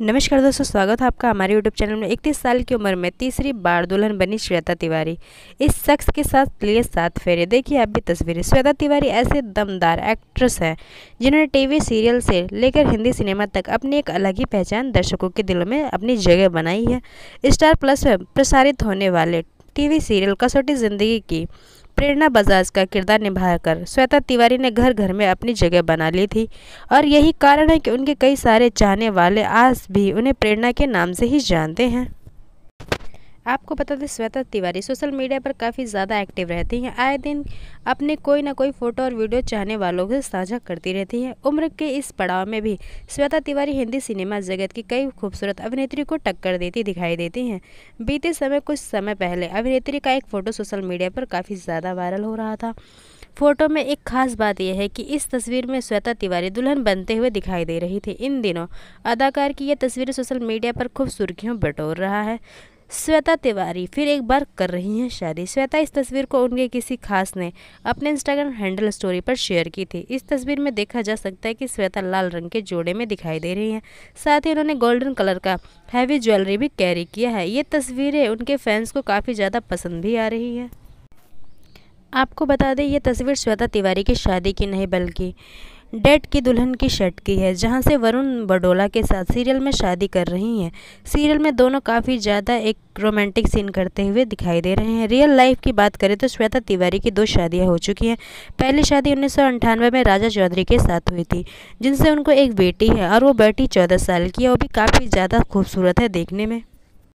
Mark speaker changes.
Speaker 1: नमस्कार दोस्तों स्वागत है आपका हमारे यूट्यूब चैनल में इकतीस साल की उम्र में तीसरी बार दुल्हन बनी श्वेता तिवारी इस शख्स के साथ लिए सात फेरे देखिए आप भी तस्वीरें श्वेता तिवारी ऐसे दमदार एक्ट्रेस हैं जिन्होंने टीवी सीरियल से लेकर हिंदी सिनेमा तक अपनी एक अलग ही पहचान दर्शकों के दिलों में अपनी जगह बनाई है स्टार प्लस में प्रसारित होने वाले टीवी सीरियल कसौटी ज़िंदगी की प्रेरणा बजाज का किरदार निभाकर श्वेता तिवारी ने घर घर में अपनी जगह बना ली थी और यही कारण है कि उनके कई सारे चाहने वाले आज भी उन्हें प्रेरणा के नाम से ही जानते हैं आपको बता दें श्वेता तिवारी सोशल मीडिया पर काफ़ी ज़्यादा एक्टिव रहती हैं आए दिन अपने कोई ना कोई फ़ोटो और वीडियो चाहने वालों से साझा करती रहती हैं उम्र के इस पड़ाव में भी श्वेता तिवारी हिंदी सिनेमा जगत की कई खूबसूरत अभिनेत्री को टक्कर देती दिखाई देती हैं बीते समय कुछ समय पहले अभिनेत्री का एक फ़ोटो सोशल मीडिया पर काफ़ी ज़्यादा वायरल हो रहा था फोटो में एक खास बात यह है कि इस तस्वीर में श्वेता तिवारी दुल्हन बनते हुए दिखाई दे रही थी इन दिनों अदाकार की यह तस्वीर सोशल मीडिया पर खूब सुर्खियों बटोर रहा है श्वेता तिवारी फिर एक बार कर रही हैं शादी श्वेता इस तस्वीर को उनके किसी खास ने अपने इंस्टाग्राम हैंडल स्टोरी पर शेयर की थी इस तस्वीर में देखा जा सकता है कि श्वेता लाल रंग के जोड़े में दिखाई दे रही हैं साथ ही उन्होंने गोल्डन कलर का हैवी ज्वेलरी भी कैरी किया है ये तस्वीरें उनके फैंस को काफ़ी ज़्यादा पसंद भी आ रही है आपको बता दें ये तस्वीर श्वेता तिवारी की शादी की नहीं बल्कि डेट की दुल्हन की शर्ट की है जहां से वरुण बडोला के साथ सीरियल में शादी कर रही हैं सीरियल में दोनों काफ़ी ज़्यादा एक रोमांटिक सीन करते हुए दिखाई दे रहे हैं रियल लाइफ की बात करें तो श्वेता तिवारी की दो शादियां हो चुकी हैं पहली शादी उन्नीस में राजा चौधरी के साथ हुई थी जिनसे उनको एक बेटी है और वो बेटी चौदह साल की है वो भी काफ़ी ज़्यादा खूबसूरत है देखने में